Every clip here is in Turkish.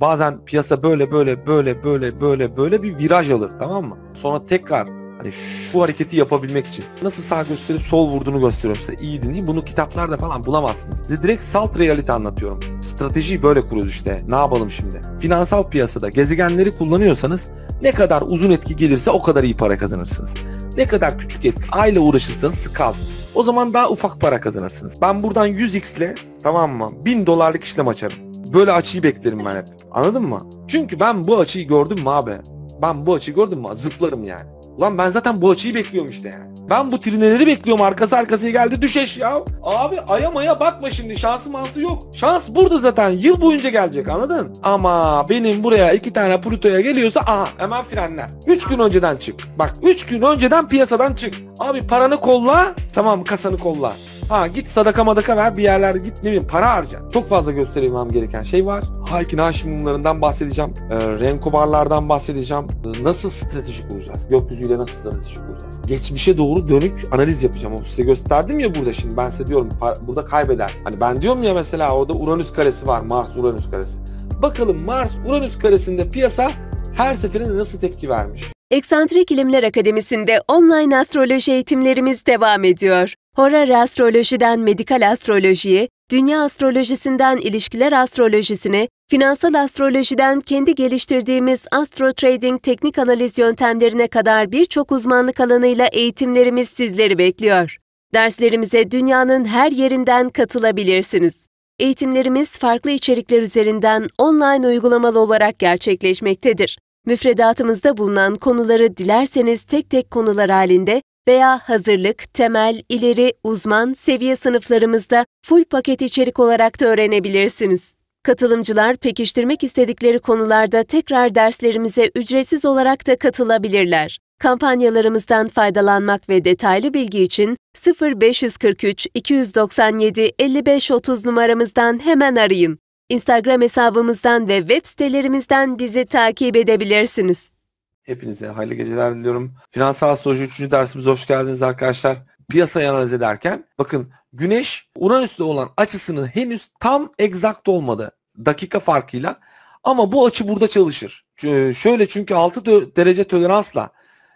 Bazen piyasa böyle böyle böyle böyle böyle böyle bir viraj alır tamam mı? Sonra tekrar hani şu hareketi yapabilmek için nasıl sağ gösterip sol vurduğunu gösteriyorum size. İyi dinleyin. Bunu kitaplarda falan bulamazsınız. Size direkt salt reality anlatıyorum. Stratejiyi böyle kuruyoruz işte. Ne yapalım şimdi? Finansal piyasada gezegenleri kullanıyorsanız ne kadar uzun etki gelirse o kadar iyi para kazanırsınız. Ne kadar küçük et aile ile uğraşırsanız skal. O zaman daha ufak para kazanırsınız. Ben buradan 100x ile tamam mı 1000 dolarlık işlem açarım. Böyle açıyı beklerim ben hep. Anladın mı? Çünkü ben bu açıyı gördüm mü abi? Ben bu açıyı gördüm mü? Zıplarım yani. Ulan ben zaten bu açıyı bekliyorum işte yani. Ben bu trineleri bekliyorum arkası arkası geldi düşeş ya. Abi ayamaya bakma şimdi şansı mansı yok. Şans burada zaten yıl boyunca gelecek anladın? Ama benim buraya iki tane Pluto'ya geliyorsa aha hemen frenler. Üç gün önceden çık. Bak üç gün önceden piyasadan çık. Abi paranı kolla tamam kasanı kolla. Ha git sadaka madaka ver bir yerlerde git ne bileyim para harca. Çok fazla gösterilmem gereken şey var. Halkin Haşimlilerinden bahsedeceğim. E, ee, renkobarlardan bahsedeceğim. E, nasıl strateji kuracağız, Gökyüzüyle nasıl strateji kuracağız, Geçmişe doğru dönük analiz yapacağım. O size gösterdim ya burada şimdi ben size diyorum burada kaybedersin. Hani ben diyorum ya mesela orada Uranüs karesi var. Mars Uranüs karesi. Bakalım Mars Uranüs karesinde piyasa her seferinde nasıl tepki vermiş? Eksantrik İlimler Akademisi'nde online astroloji eğitimlerimiz devam ediyor. Horar astrolojiden medikal astrolojiye, dünya astrolojisinden ilişkiler astrolojisine, finansal astrolojiden kendi geliştirdiğimiz astro trading teknik analiz yöntemlerine kadar birçok uzmanlık alanıyla eğitimlerimiz sizleri bekliyor. Derslerimize dünyanın her yerinden katılabilirsiniz. Eğitimlerimiz farklı içerikler üzerinden online uygulamalı olarak gerçekleşmektedir. Müfredatımızda bulunan konuları dilerseniz tek tek konular halinde veya hazırlık, temel, ileri, uzman seviye sınıflarımızda full paket içerik olarak da öğrenebilirsiniz. Katılımcılar pekiştirmek istedikleri konularda tekrar derslerimize ücretsiz olarak da katılabilirler. Kampanyalarımızdan faydalanmak ve detaylı bilgi için 0543 297 5530 numaramızdan hemen arayın. Instagram hesabımızdan ve web sitelerimizden bizi takip edebilirsiniz. Hepinize hayırlı geceler diliyorum. Finansal Astroloji 3. dersimize hoş geldiniz arkadaşlar. Piyasayı analiz ederken bakın Güneş Uranüs'le olan açısını henüz tam egzakt olmadı. Dakika farkıyla. Ama bu açı burada çalışır. Şöyle çünkü 6 derece toleransla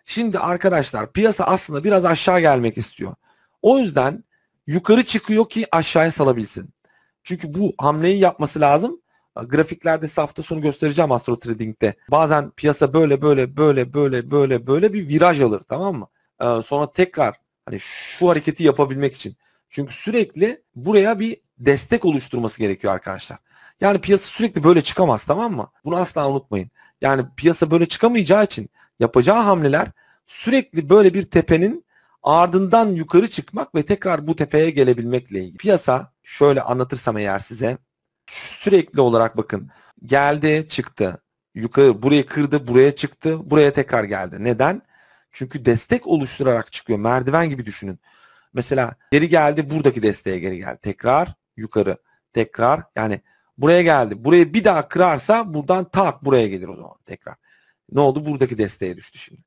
şimdi arkadaşlar piyasa aslında biraz aşağı gelmek istiyor. O yüzden yukarı çıkıyor ki aşağıya salabilsin. Çünkü bu hamleyi yapması lazım grafiklerde size hafta sonu göstereceğim Astro Trading'de. Bazen piyasa böyle böyle böyle böyle böyle böyle bir viraj alır tamam mı? Ee, sonra tekrar hani şu hareketi yapabilmek için. Çünkü sürekli buraya bir destek oluşturması gerekiyor arkadaşlar. Yani piyasa sürekli böyle çıkamaz tamam mı? Bunu asla unutmayın. Yani piyasa böyle çıkamayacağı için yapacağı hamleler sürekli böyle bir tepenin ardından yukarı çıkmak ve tekrar bu tepeye gelebilmekle ilgili. Piyasa şöyle anlatırsam eğer size sürekli olarak bakın geldi çıktı yukarı buraya kırdı buraya çıktı buraya tekrar geldi. Neden? Çünkü destek oluşturarak çıkıyor merdiven gibi düşünün. Mesela geri geldi buradaki desteğe geri geldi tekrar yukarı tekrar yani buraya geldi buraya bir daha kırarsa buradan tak buraya gelir o zaman tekrar. Ne oldu buradaki desteğe düştü şimdi.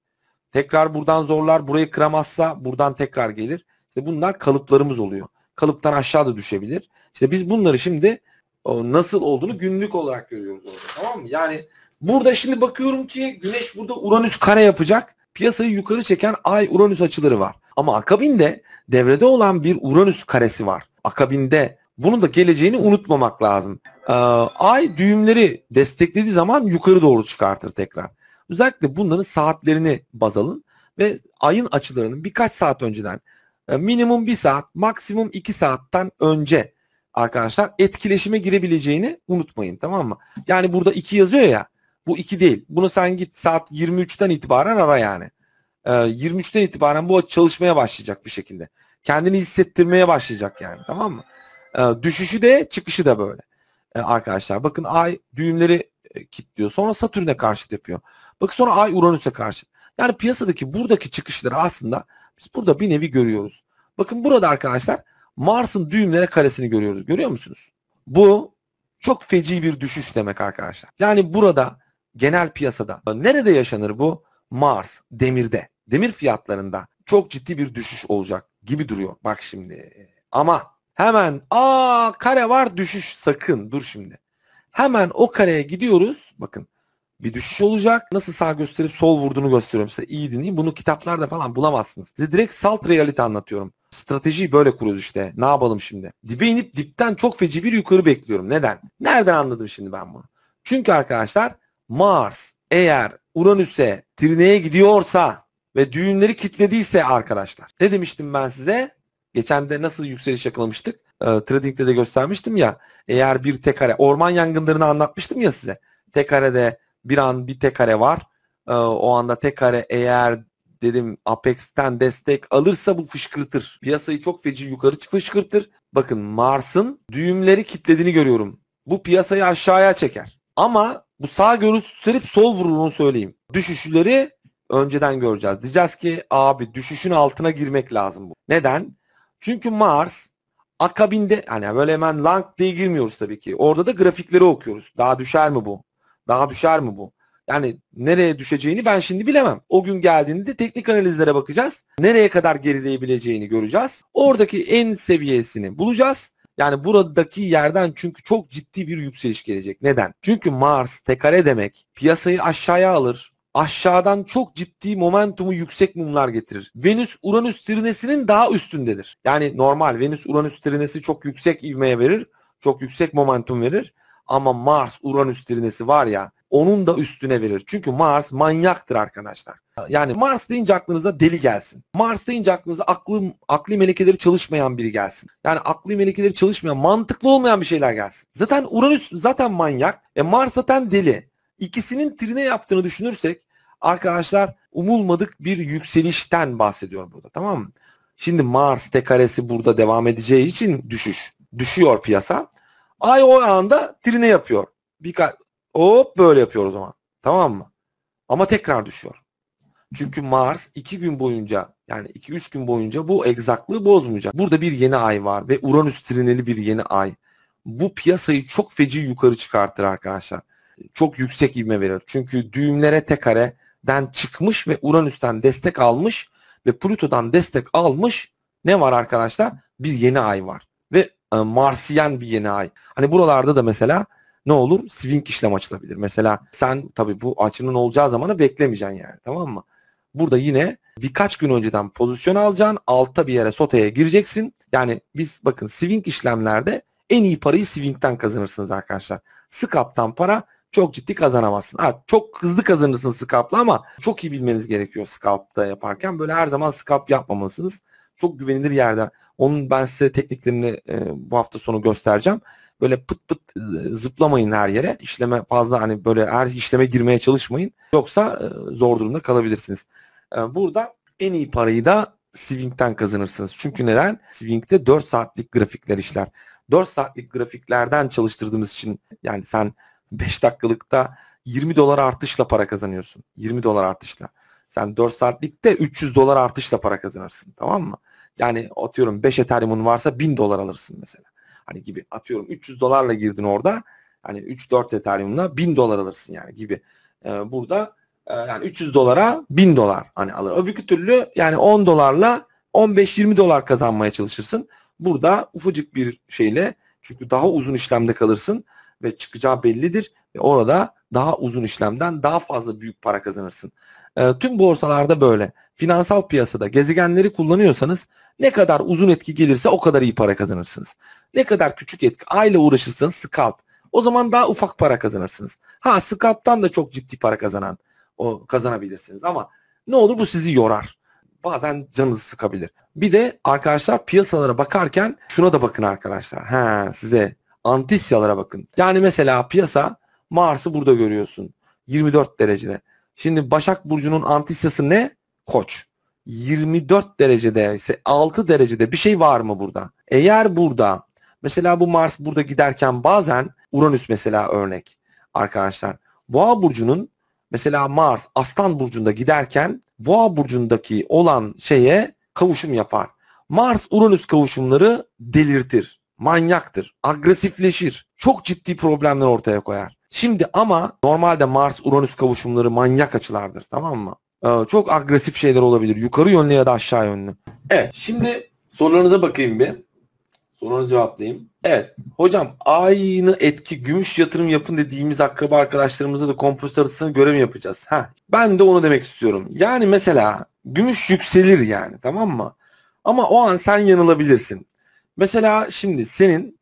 Tekrar buradan zorlar burayı kıramazsa buradan tekrar gelir. İşte bunlar kalıplarımız oluyor. Kalıptan aşağıda düşebilir. İşte biz bunları şimdi nasıl olduğunu günlük olarak görüyoruz orada. Tamam mı? Yani burada şimdi bakıyorum ki Güneş burada Uranüs kare yapacak. Piyasayı yukarı çeken Ay Uranüs açıları var. Ama akabinde devrede olan bir Uranüs karesi var. Akabinde bunun da geleceğini unutmamak lazım. Ee, ay düğümleri desteklediği zaman yukarı doğru çıkartır tekrar. Özellikle bunların saatlerini baz alın ve ayın açılarının birkaç saat önceden e, minimum bir saat maksimum iki saatten önce arkadaşlar etkileşime girebileceğini unutmayın tamam mı? Yani burada 2 yazıyor ya bu 2 değil. Bunu sen git saat 23'ten itibaren ara yani. Ee, 23'ten itibaren bu çalışmaya başlayacak bir şekilde. Kendini hissettirmeye başlayacak yani tamam mı? Ee, düşüşü de çıkışı da böyle ee, arkadaşlar. Bakın ay düğümleri e, kilitliyor. Sonra Satürn'e karşı yapıyor. Bakın sonra ay Uranüs'e karşı. Yani piyasadaki buradaki çıkışları aslında biz burada bir nevi görüyoruz. Bakın burada arkadaşlar Mars'ın düğümlere karesini görüyoruz. Görüyor musunuz? Bu çok feci bir düşüş demek arkadaşlar. Yani burada genel piyasada nerede yaşanır bu? Mars, demirde. Demir fiyatlarında çok ciddi bir düşüş olacak gibi duruyor. Bak şimdi ama hemen aa kare var düşüş sakın dur şimdi. Hemen o kareye gidiyoruz. Bakın bir düşüş olacak. Nasıl sağ gösterip sol vurduğunu gösteriyorum size. İyi dinleyin. Bunu kitaplarda falan bulamazsınız. Size direkt salt realite anlatıyorum. Stratejiyi böyle kuruyoruz işte. Ne yapalım şimdi? Dibe inip dipten çok feci bir yukarı bekliyorum. Neden? Nereden anladım şimdi ben bunu? Çünkü arkadaşlar Mars eğer Uranüs'e trineye gidiyorsa ve düğümleri kitlediyse arkadaşlar. Ne demiştim ben size? Geçen de nasıl yükseliş yakalamıştık? E, trading'de de göstermiştim ya. Eğer bir tekare orman yangınlarını anlatmıştım ya size. Tekarede bir an bir tekare var. E, o anda tekare eğer dedim Apex'ten destek alırsa bu fışkırtır. Piyasayı çok feci yukarı fışkırtır. Bakın Mars'ın düğümleri kitlediğini görüyorum. Bu piyasayı aşağıya çeker. Ama bu sağ görüş tutarıp sol vurur onu söyleyeyim. Düşüşleri önceden göreceğiz. Diyeceğiz ki abi düşüşün altına girmek lazım bu. Neden? Çünkü Mars akabinde hani böyle hemen lang diye girmiyoruz tabii ki. Orada da grafikleri okuyoruz. Daha düşer mi bu? Daha düşer mi bu? yani nereye düşeceğini ben şimdi bilemem. O gün geldiğinde teknik analizlere bakacağız. Nereye kadar gerileyebileceğini göreceğiz. Oradaki en seviyesini bulacağız. Yani buradaki yerden çünkü çok ciddi bir yükseliş gelecek. Neden? Çünkü Mars tekare demek piyasayı aşağıya alır. Aşağıdan çok ciddi momentumu yüksek mumlar getirir. Venüs Uranüs trinesinin daha üstündedir. Yani normal Venüs Uranüs trinesi çok yüksek ivmeye verir. Çok yüksek momentum verir. Ama Mars Uranüs trinesi var ya onun da üstüne verir. Çünkü Mars manyaktır arkadaşlar. Yani Mars deyince aklınıza deli gelsin. Mars deyince aklınıza aklı, akli melekeleri çalışmayan biri gelsin. Yani akli melekeleri çalışmayan, mantıklı olmayan bir şeyler gelsin. Zaten Uranüs zaten manyak. E Mars zaten deli. İkisinin trine yaptığını düşünürsek arkadaşlar umulmadık bir yükselişten bahsediyorum burada tamam mı? Şimdi Mars tekaresi burada devam edeceği için düşüş. Düşüyor piyasa. Ay o anda trine yapıyor. Birka. Hop böyle yapıyor o zaman. Tamam mı? Ama tekrar düşüyor. Çünkü Mars 2 gün boyunca yani 2-3 gün boyunca bu egzaklığı bozmayacak. Burada bir yeni ay var ve Uranüs trineli bir yeni ay. Bu piyasayı çok feci yukarı çıkartır arkadaşlar. Çok yüksek ivme verir. Çünkü düğümlere tekareden çıkmış ve Uranüs'ten destek almış ve Plüto'dan destek almış. Ne var arkadaşlar? Bir yeni ay var. Ve e, Marsiyen bir yeni ay. Hani buralarda da mesela ne olur? Swing işlem açılabilir. Mesela sen tabii bu açının olacağı zamanı beklemeyeceksin yani tamam mı? Burada yine birkaç gün önceden pozisyon alacaksın. Altta bir yere soteye gireceksin. Yani biz bakın swing işlemlerde en iyi parayı swing'den kazanırsınız arkadaşlar. Scalp'tan para çok ciddi kazanamazsın. Ha, çok hızlı kazanırsın scalp'la ama çok iyi bilmeniz gerekiyor scalp'ta yaparken. Böyle her zaman scalp yapmamalısınız. Çok güvenilir yerden. Onun ben size tekniklerini e, bu hafta sonu göstereceğim. Böyle pıt pıt e, zıplamayın her yere. İşleme fazla hani böyle her işleme girmeye çalışmayın. Yoksa e, zor durumda kalabilirsiniz. E, burada en iyi parayı da Swing'den kazanırsınız. Çünkü neden? Swing'de 4 saatlik grafikler işler. 4 saatlik grafiklerden çalıştırdığımız için yani sen 5 dakikalıkta 20 dolar artışla para kazanıyorsun. 20 dolar artışla. Sen 4 saatlikte 300 dolar artışla para kazanırsın. Tamam mı? Yani atıyorum 5 Ethereum'un varsa 1000 dolar alırsın mesela. Hani gibi atıyorum 300 dolarla girdin orada. Hani 3-4 Ethereum'la 1000 dolar alırsın yani gibi. E, burada e, yani 300 dolara 1000 dolar hani alır. Öbürkü türlü yani 10 dolarla 15-20 dolar kazanmaya çalışırsın. Burada ufacık bir şeyle çünkü daha uzun işlemde kalırsın ve çıkacağı bellidir. Ve orada daha uzun işlemden daha fazla büyük para kazanırsın. E, tüm borsalarda böyle. Finansal piyasada gezegenleri kullanıyorsanız ne kadar uzun etki gelirse o kadar iyi para kazanırsınız. Ne kadar küçük etki aile uğraşırsanız scalp. O zaman daha ufak para kazanırsınız. Ha scalp'tan da çok ciddi para kazanan o kazanabilirsiniz ama ne olur bu sizi yorar. Bazen canınızı sıkabilir. Bir de arkadaşlar piyasalara bakarken şuna da bakın arkadaşlar. He, size Antisyalara bakın. Yani mesela piyasa Mars'ı burada görüyorsun. 24 derecede. Şimdi Başak Burcu'nun antisyası ne? Koç. 24 derecede ise 6 derecede bir şey var mı burada? Eğer burada mesela bu Mars burada giderken bazen Uranüs mesela örnek arkadaşlar. Boğa burcunun mesela Mars Aslan burcunda giderken Boğa burcundaki olan şeye kavuşum yapar. Mars Uranüs kavuşumları delirtir manyaktır, agresifleşir, çok ciddi problemler ortaya koyar. Şimdi ama normalde Mars-Uranüs kavuşumları manyak açılardır tamam mı? Ee, çok agresif şeyler olabilir. Yukarı yönlü ya da aşağı yönlü. Evet şimdi sorularınıza bakayım bir. Sorunuzu cevaplayayım. Evet. Hocam aynı etki gümüş yatırım yapın dediğimiz akraba arkadaşlarımıza da kompost arasını göre mi yapacağız? Ha. Ben de onu demek istiyorum. Yani mesela gümüş yükselir yani tamam mı? Ama o an sen yanılabilirsin. Mesela şimdi senin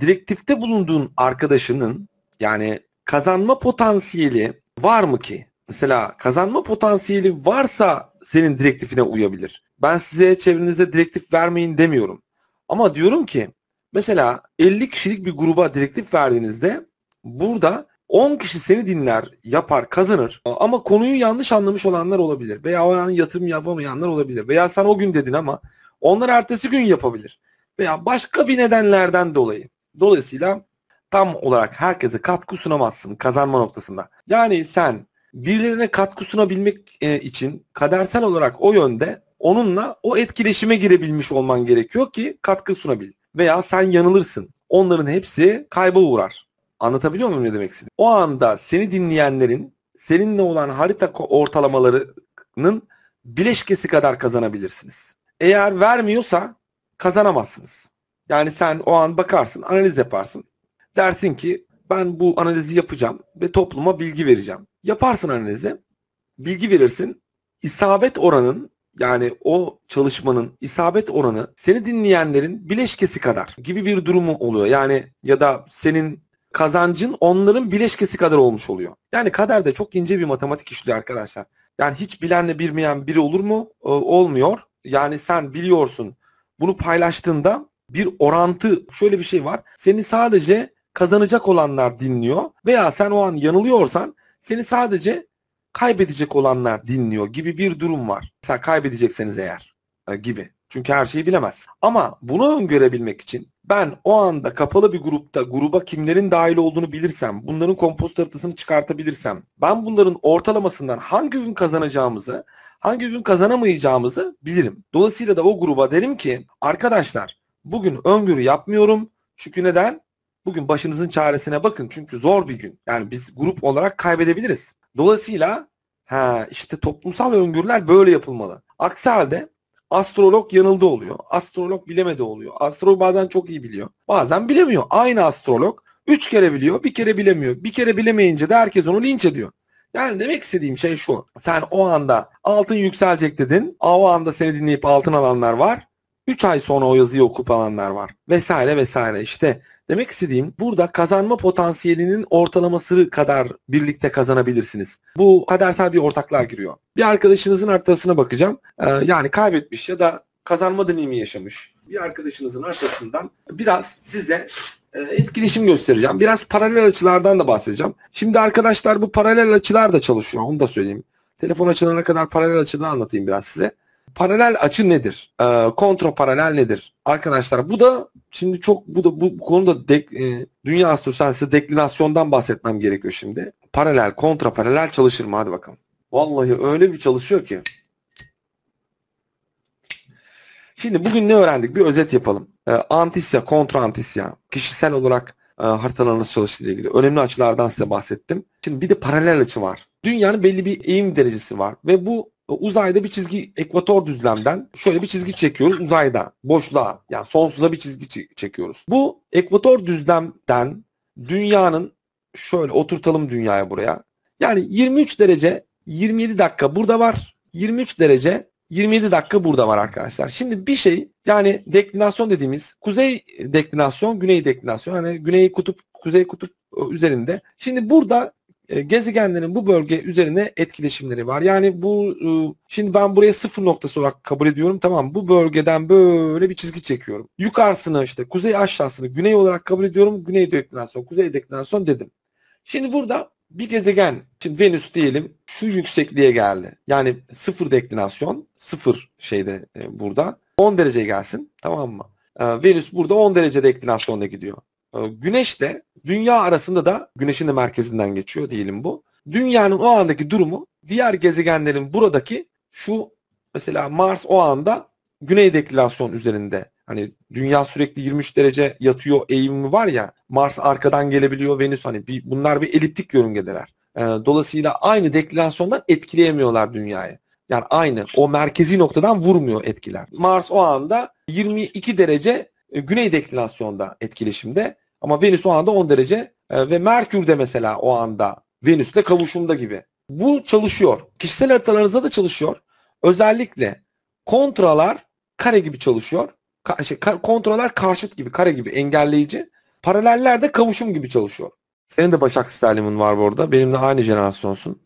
direktifte bulunduğun arkadaşının yani kazanma potansiyeli var mı ki? Mesela kazanma potansiyeli varsa senin direktifine uyabilir. Ben size çevrenize direktif vermeyin demiyorum. Ama diyorum ki mesela 50 kişilik bir gruba direktif verdiğinizde burada 10 kişi seni dinler, yapar, kazanır. Ama konuyu yanlış anlamış olanlar olabilir. Veya o an yatırım yapamayanlar olabilir. Veya sen o gün dedin ama onlar ertesi gün yapabilir veya başka bir nedenlerden dolayı. Dolayısıyla tam olarak herkese katkı sunamazsın kazanma noktasında. Yani sen birilerine katkı sunabilmek e, için kadersel olarak o yönde onunla o etkileşime girebilmiş olman gerekiyor ki katkı sunabil. Veya sen yanılırsın. Onların hepsi kayba uğrar. Anlatabiliyor muyum ne demek istediğimi? O anda seni dinleyenlerin seninle olan harita ortalamalarının bileşkesi kadar kazanabilirsiniz. Eğer vermiyorsa kazanamazsınız. Yani sen o an bakarsın, analiz yaparsın. Dersin ki ben bu analizi yapacağım ve topluma bilgi vereceğim. Yaparsın analizi, bilgi verirsin. İsabet oranın yani o çalışmanın isabet oranı seni dinleyenlerin bileşkesi kadar gibi bir durumu oluyor. Yani ya da senin kazancın onların bileşkesi kadar olmuş oluyor. Yani kader de çok ince bir matematik işliyor arkadaşlar. Yani hiç bilenle bilmeyen biri olur mu? Ee, olmuyor. Yani sen biliyorsun bunu paylaştığında bir orantı şöyle bir şey var. Seni sadece kazanacak olanlar dinliyor veya sen o an yanılıyorsan seni sadece kaybedecek olanlar dinliyor gibi bir durum var. Mesela kaybedecekseniz eğer e, gibi. Çünkü her şeyi bilemez. Ama bunu öngörebilmek için ben o anda kapalı bir grupta gruba kimlerin dahil olduğunu bilirsem, bunların kompost haritasını çıkartabilirsem, ben bunların ortalamasından hangi gün kazanacağımızı, hangi gün kazanamayacağımızı bilirim. Dolayısıyla da o gruba derim ki arkadaşlar bugün öngörü yapmıyorum. Çünkü neden? Bugün başınızın çaresine bakın. Çünkü zor bir gün. Yani biz grup olarak kaybedebiliriz. Dolayısıyla ha işte toplumsal öngörüler böyle yapılmalı. Aksi halde astrolog yanıldı oluyor. Astrolog bilemedi oluyor. Astrolog bazen çok iyi biliyor. Bazen bilemiyor. Aynı astrolog 3 kere biliyor, bir kere bilemiyor. Bir kere bilemeyince de herkes onu linç ediyor. Yani demek istediğim şey şu. Sen o anda altın yükselecek dedin. O anda seni dinleyip altın alanlar var. 3 ay sonra o yazıyı okup alanlar var. Vesaire vesaire. İşte demek istediğim burada kazanma potansiyelinin ortalaması kadar birlikte kazanabilirsiniz. Bu kadersel bir ortaklığa giriyor. Bir arkadaşınızın haritasına bakacağım. Ee, yani kaybetmiş ya da kazanma deneyimi yaşamış bir arkadaşınızın arkasından biraz size e, etkileşim göstereceğim. Biraz paralel açılardan da bahsedeceğim. Şimdi arkadaşlar bu paralel açılar da çalışıyor. Onu da söyleyeyim. Telefon açılana kadar paralel açıdan anlatayım biraz size. Paralel açı nedir? E, kontro paralel nedir? Arkadaşlar bu da şimdi çok bu da bu, bu konuda dek, e, dünya astrosan deklinasyondan bahsetmem gerekiyor şimdi. Paralel kontra paralel çalışır mı? Hadi bakalım. Vallahi öyle bir çalışıyor ki. Şimdi bugün ne öğrendik? Bir özet yapalım. E, antisya, kontra antisya. Kişisel olarak e, çalıştığı çalıştığıyla ilgili önemli açılardan size bahsettim. Şimdi bir de paralel açı var. Dünyanın belli bir eğim derecesi var ve bu e, uzayda bir çizgi ekvator düzlemden şöyle bir çizgi çekiyoruz uzayda boşluğa yani sonsuza bir çizgi çekiyoruz. Bu ekvator düzlemden dünyanın şöyle oturtalım dünyaya buraya. Yani 23 derece 27 dakika burada var. 23 derece 27 dakika burada var arkadaşlar. Şimdi bir şey yani deklinasyon dediğimiz kuzey deklinasyon, güney deklinasyon. Hani güney kutup, kuzey kutup e, üzerinde. Şimdi burada e, gezegenlerin bu bölge üzerine etkileşimleri var. Yani bu e, şimdi ben buraya sıfır noktası olarak kabul ediyorum. Tamam bu bölgeden böyle bir çizgi çekiyorum. Yukarısını işte kuzey aşağısını güney olarak kabul ediyorum. Güney deklinasyon, kuzey deklinasyon dedim. Şimdi burada bir gezegen şimdi Venüs diyelim şu yüksekliğe geldi. Yani sıfır deklinasyon sıfır şeyde e, burada 10 derece gelsin tamam mı? E, Venüs burada 10 derece deklinasyonda gidiyor. E, güneş de dünya arasında da güneşin de merkezinden geçiyor diyelim bu. Dünyanın o andaki durumu diğer gezegenlerin buradaki şu mesela Mars o anda güney deklinasyon üzerinde hani dünya sürekli 23 derece yatıyor eğimi var ya Mars arkadan gelebiliyor Venüs hani bir, bunlar bir eliptik yörüngedeler. E, dolayısıyla aynı deklinasyondan etkileyemiyorlar dünyayı. Yani aynı o merkezi noktadan vurmuyor etkiler. Mars o anda 22 derece e, güney deklinasyonda etkileşimde ama Venüs o anda 10 derece e, ve Merkür de mesela o anda Venüs'le kavuşumda gibi. Bu çalışıyor. Kişisel haritalarınızda da çalışıyor. Özellikle kontralar kare gibi çalışıyor. Ka şey, ka kontroller karşıt gibi, kare gibi, engelleyici. Paraleller de kavuşum gibi çalışıyor. Senin de Başak Stalin'in var bu arada. Benimle aynı jenerasyonsun.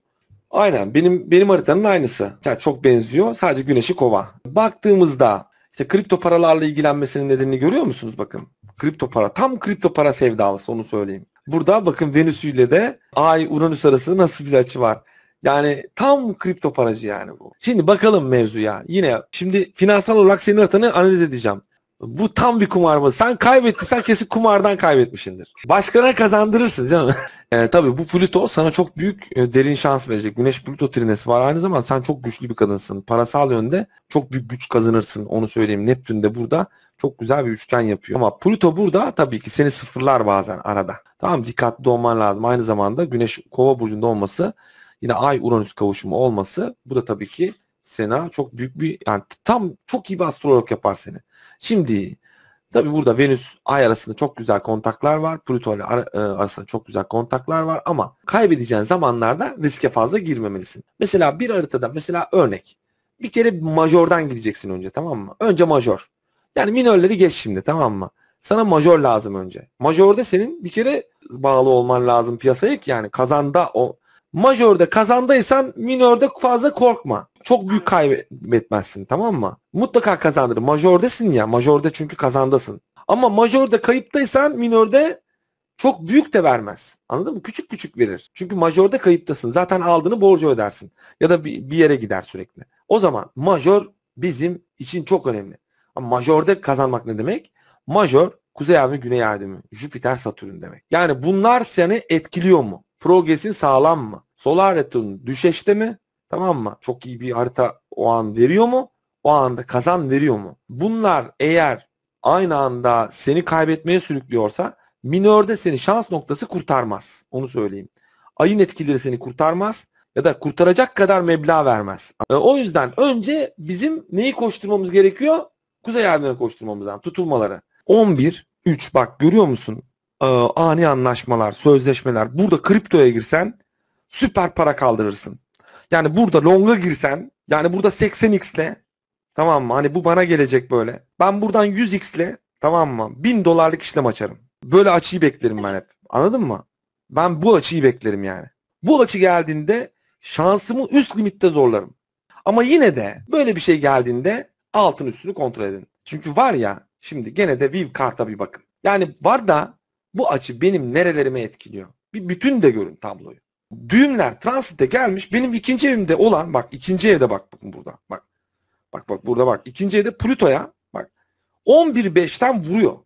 Aynen benim benim haritanın aynısı. Yani çok benziyor. Sadece güneşi kova. Baktığımızda işte kripto paralarla ilgilenmesinin nedenini görüyor musunuz bakın? Kripto para. Tam kripto para sevdalısı onu söyleyeyim. Burada bakın Venüs ile de Ay Uranüs arasında nasıl bir açı var. Yani tam kripto paracı yani bu. Şimdi bakalım mevzuya. Yine şimdi finansal olarak senin haritanı analiz edeceğim. Bu tam bir kumar mı? Sen kaybettiysen kesin kumardan kaybetmişsindir. Başkana kazandırırsın canım. E, tabii bu Pluto sana çok büyük e, derin şans verecek. Güneş Pluto trinesi var. Aynı zamanda sen çok güçlü bir kadınsın. Parasal yönde çok büyük güç kazanırsın. Onu söyleyeyim. Neptün de burada çok güzel bir üçgen yapıyor. Ama Pluto burada tabii ki seni sıfırlar bazen arada. Tamam dikkatli olman lazım. Aynı zamanda Güneş Kova burcunda olması yine Ay Uranüs kavuşumu olması bu da tabii ki Sena çok büyük bir yani tam çok iyi bir astrolog yapar seni. Şimdi tabi burada Venüs Ay arasında çok güzel kontaklar var. Plüto ile ar- e, arasında çok güzel kontaklar var ama kaybedeceğin zamanlarda riske fazla girmemelisin. Mesela bir haritada mesela örnek bir kere majordan gideceksin önce tamam mı? Önce major. Yani minörleri geç şimdi tamam mı? Sana major lazım önce. Majorda senin bir kere bağlı olman lazım piyasaya ki yani kazanda o Majörde kazandıysan minörde fazla korkma. Çok büyük kaybetmezsin tamam mı? Mutlaka kazandır. Majördesin ya. Majörde çünkü kazandasın. Ama majörde kayıptaysan minörde çok büyük de vermez. Anladın mı? Küçük küçük verir. Çünkü majörde kayıptasın. Zaten aldığını borcu ödersin. Ya da bir, bir yere gider sürekli. O zaman majör bizim için çok önemli. Ama majörde kazanmak ne demek? Majör Kuzey Ay mı Güney Ay mı? Jüpiter Satürn demek. Yani bunlar seni etkiliyor mu? Progesin sağlam mı? Solaretun düşeşte mi? Tamam mı? Çok iyi bir harita o an veriyor mu? O anda kazan veriyor mu? Bunlar eğer aynı anda seni kaybetmeye sürüklüyorsa minörde seni şans noktası kurtarmaz. Onu söyleyeyim. Ayın etkileri seni kurtarmaz ya da kurtaracak kadar meblağ vermez. E, o yüzden önce bizim neyi koşturmamız gerekiyor? Kuzey Erdem'e koşturmamız lazım. Tutulmaları. 11 3 bak görüyor musun? e, ani anlaşmalar, sözleşmeler. Burada kriptoya girsen süper para kaldırırsın. Yani burada longa girsen yani burada 80x'le tamam mı? Hani bu bana gelecek böyle. Ben buradan 100x'le tamam mı? 1000 dolarlık işlem açarım. Böyle açıyı beklerim ben hep. Anladın mı? Ben bu açıyı beklerim yani. Bu açı geldiğinde şansımı üst limitte zorlarım. Ama yine de böyle bir şey geldiğinde altın üstünü kontrol edin. Çünkü var ya şimdi gene de Viv karta bir bakın. Yani var da bu açı benim nerelerime etkiliyor? Bir bütün de görün tabloyu. Düğümler transite gelmiş. Benim ikinci evimde olan bak ikinci evde bak bakın burada. Bak. Bak bak burada bak. ikinci evde Plüto'ya bak 11.5'ten vuruyor.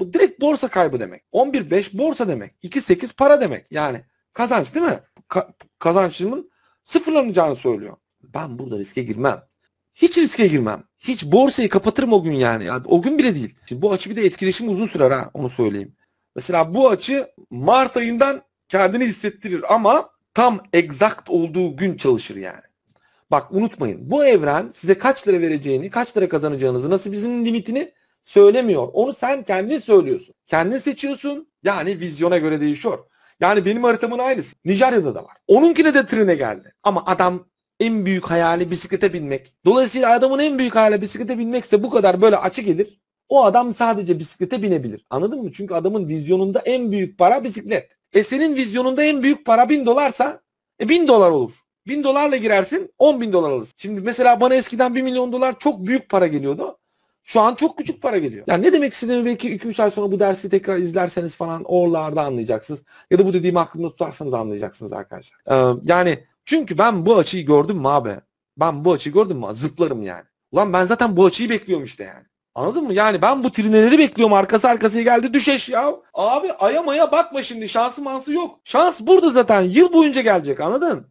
Bu direkt borsa kaybı demek. 11.5 borsa demek. 2.8 para demek. Yani kazanç değil mi? Ka- kazancımın sıfırlanacağını söylüyor. Ben burada riske girmem. Hiç riske girmem. Hiç borsayı kapatırım o gün yani. yani o gün bile değil. Şimdi bu açı bir de etkileşim uzun sürer ha onu söyleyeyim. Mesela bu açı Mart ayından kendini hissettirir ama tam egzakt olduğu gün çalışır yani. Bak unutmayın bu evren size kaç lira vereceğini, kaç lira kazanacağınızı, nasıl bizim limitini söylemiyor. Onu sen kendin söylüyorsun. Kendin seçiyorsun. Yani vizyona göre değişiyor. Yani benim haritamın aynısı. Nijerya'da da var. Onunkine de trene geldi. Ama adam en büyük hayali bisiklete binmek. Dolayısıyla adamın en büyük hayali bisiklete binmekse bu kadar böyle açı gelir. O adam sadece bisiklete binebilir. Anladın mı? Çünkü adamın vizyonunda en büyük para bisiklet. E senin vizyonunda en büyük para bin dolarsa e bin dolar olur. Bin dolarla girersin on bin dolar alırsın. Şimdi mesela bana eskiden bir milyon dolar çok büyük para geliyordu. Şu an çok küçük para geliyor. Yani ne demek istediğimi belki 2-3 ay sonra bu dersi tekrar izlerseniz falan oralarda anlayacaksınız. Ya da bu dediğimi aklımda tutarsanız anlayacaksınız arkadaşlar. Ee, yani çünkü ben bu açıyı gördüm mü abi? Ben bu açıyı gördüm mü? Zıplarım yani. Ulan ben zaten bu açıyı bekliyorum işte yani. Anladın mı? Yani ben bu trineleri bekliyorum. Arkası arkasıya geldi düşeş ya. Abi ayamaya bakma şimdi. Şansı mansı yok. Şans burada zaten. Yıl boyunca gelecek. Anladın?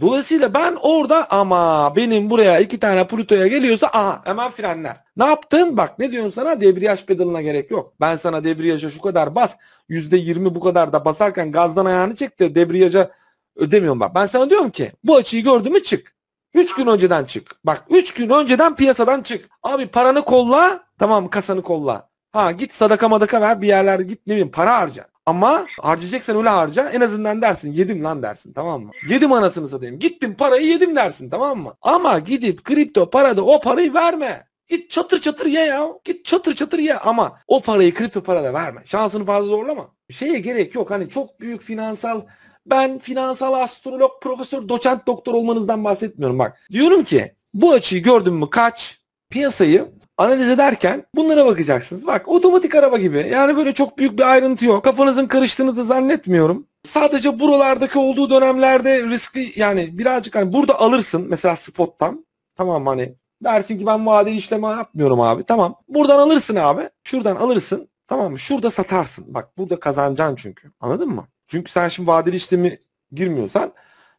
Dolayısıyla ben orada ama benim buraya iki tane Pluto'ya geliyorsa aha hemen frenler. Ne yaptın? Bak ne diyorum sana debriyaj pedalına gerek yok. Ben sana debriyaja şu kadar bas. yüzde yirmi bu kadar da basarken gazdan ayağını çek de debriyaja ödemiyorum bak. Ben sana diyorum ki bu açıyı gördün mü çık. 3 gün önceden çık. Bak 3 gün önceden piyasadan çık. Abi paranı kolla tamam kasanı kolla. Ha git sadaka madaka ver bir yerlerde git ne bileyim para harca. Ama harcayacaksan öyle harca en azından dersin yedim lan dersin tamam mı? Yedim anasını satayım. Gittim parayı yedim dersin tamam mı? Ama gidip kripto parada o parayı verme. Git çatır çatır ye ya. Git çatır çatır ye ama o parayı kripto parada verme. Şansını fazla zorlama. Şeye gerek yok. Hani çok büyük finansal ben finansal astrolog, profesör, doçent, doktor olmanızdan bahsetmiyorum bak. Diyorum ki bu açıyı gördün mü kaç? Piyasayı analiz ederken bunlara bakacaksınız. Bak otomatik araba gibi. Yani böyle çok büyük bir ayrıntı yok. Kafanızın karıştığını da zannetmiyorum. Sadece buralardaki olduğu dönemlerde riskli yani birazcık hani burada alırsın mesela spottan. Tamam hani dersin ki ben vadeli işleme yapmıyorum abi. Tamam. Buradan alırsın abi. Şuradan alırsın. Tamam mı? Şurada satarsın. Bak burada kazanacaksın çünkü. Anladın mı? Çünkü sen şimdi vadeli işlemi girmiyorsan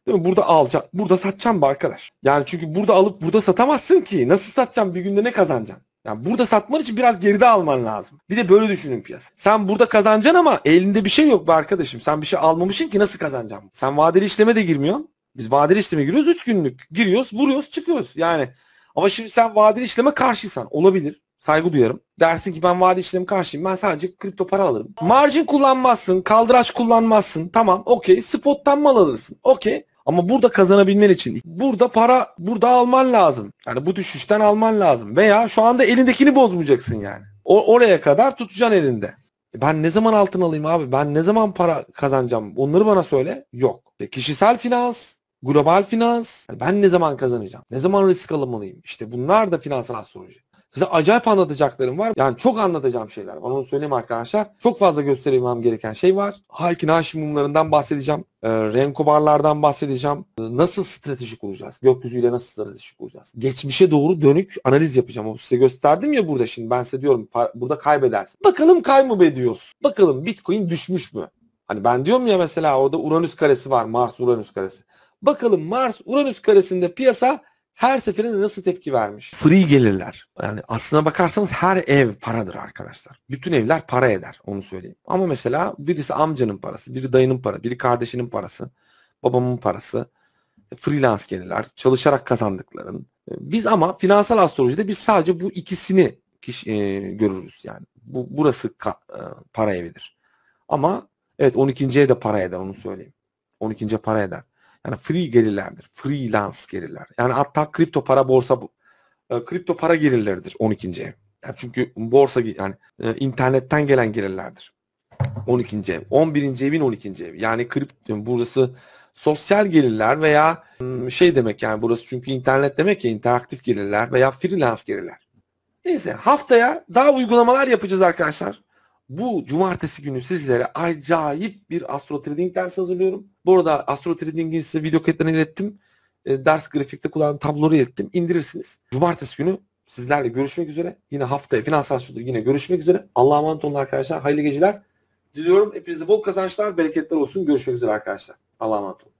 değil mi? Burada alacak, burada satacağım mı arkadaş. Yani çünkü burada alıp burada satamazsın ki. Nasıl satacaksın bir günde ne kazanacaksın? Yani burada satman için biraz geride alman lazım. Bir de böyle düşünün piyasa. Sen burada kazanacaksın ama elinde bir şey yok be arkadaşım. Sen bir şey almamışsın ki nasıl kazanacaksın? Sen vadeli işleme de girmiyorsun. Biz vadeli işleme giriyoruz 3 günlük. Giriyoruz, vuruyoruz, çıkıyoruz. Yani ama şimdi sen vadeli işleme karşıysan olabilir. Saygı duyarım. Dersin ki ben vade işlemi karşıyım. Ben sadece kripto para alırım. Margin kullanmazsın. Kaldıraç kullanmazsın. Tamam okey. Spot'tan mal alırsın. Okey. Ama burada kazanabilmen için burada para burada alman lazım. Yani bu düşüşten alman lazım. Veya şu anda elindekini bozmayacaksın yani. O, oraya kadar tutacaksın elinde. E ben ne zaman altın alayım abi? Ben ne zaman para kazanacağım? Onları bana söyle. Yok. İşte kişisel finans, global finans. Yani ben ne zaman kazanacağım? Ne zaman risk almalıyım? İşte bunlar da finansal astroloji. Size acayip anlatacaklarım var. Yani çok anlatacağım şeyler var. Onu söyleyeyim arkadaşlar. Çok fazla gösterilmem gereken şey var. Haykin Haşimumlarından bahsedeceğim. E, ee, renkobarlardan bahsedeceğim. E, nasıl strateji kuracağız? Gökyüzüyle nasıl strateji kuracağız? Geçmişe doğru dönük analiz yapacağım. O size gösterdim ya burada şimdi. Ben size diyorum burada kaybedersin. Bakalım kaybediyorsun. Bakalım Bitcoin düşmüş mü? Hani ben diyorum ya mesela orada Uranüs karesi var. Mars Uranüs karesi. Bakalım Mars Uranüs karesinde piyasa her seferinde nasıl tepki vermiş? Free gelirler. Yani aslına bakarsanız her ev paradır arkadaşlar. Bütün evler para eder onu söyleyeyim. Ama mesela birisi amcanın parası, biri dayının parası, biri kardeşinin parası, babamın parası, e, freelance gelirler, çalışarak kazandıkların. E, biz ama finansal astrolojide biz sadece bu ikisini kişi, e, görürüz yani. Bu burası ka, e, para evidir. Ama evet 12. ev de para eder onu söyleyeyim. 12. para eder. Yani free gelirlerdir. Freelance gelirler. Yani hatta kripto para borsa e, kripto para gelirleridir 12. ev. Yani çünkü borsa yani e, internetten gelen gelirlerdir. 12. ev. 11. evin 12. evi. Yani kripto burası sosyal gelirler veya hmm, şey demek yani burası çünkü internet demek ya interaktif gelirler veya freelance gelirler. Neyse haftaya daha uygulamalar yapacağız arkadaşlar bu cumartesi günü sizlere acayip bir astro trading dersi hazırlıyorum. Bu arada astro trading'in size video kayıtlarını ilettim. E, ders grafikte kullanılan tabloları ilettim. İndirirsiniz. Cumartesi günü sizlerle görüşmek üzere. Yine haftaya finansal stüdyoda yine görüşmek üzere. Allah'a emanet olun arkadaşlar. Hayırlı geceler. Diliyorum hepinize bol kazançlar, bereketler olsun. Görüşmek üzere arkadaşlar. Allah'a emanet olun.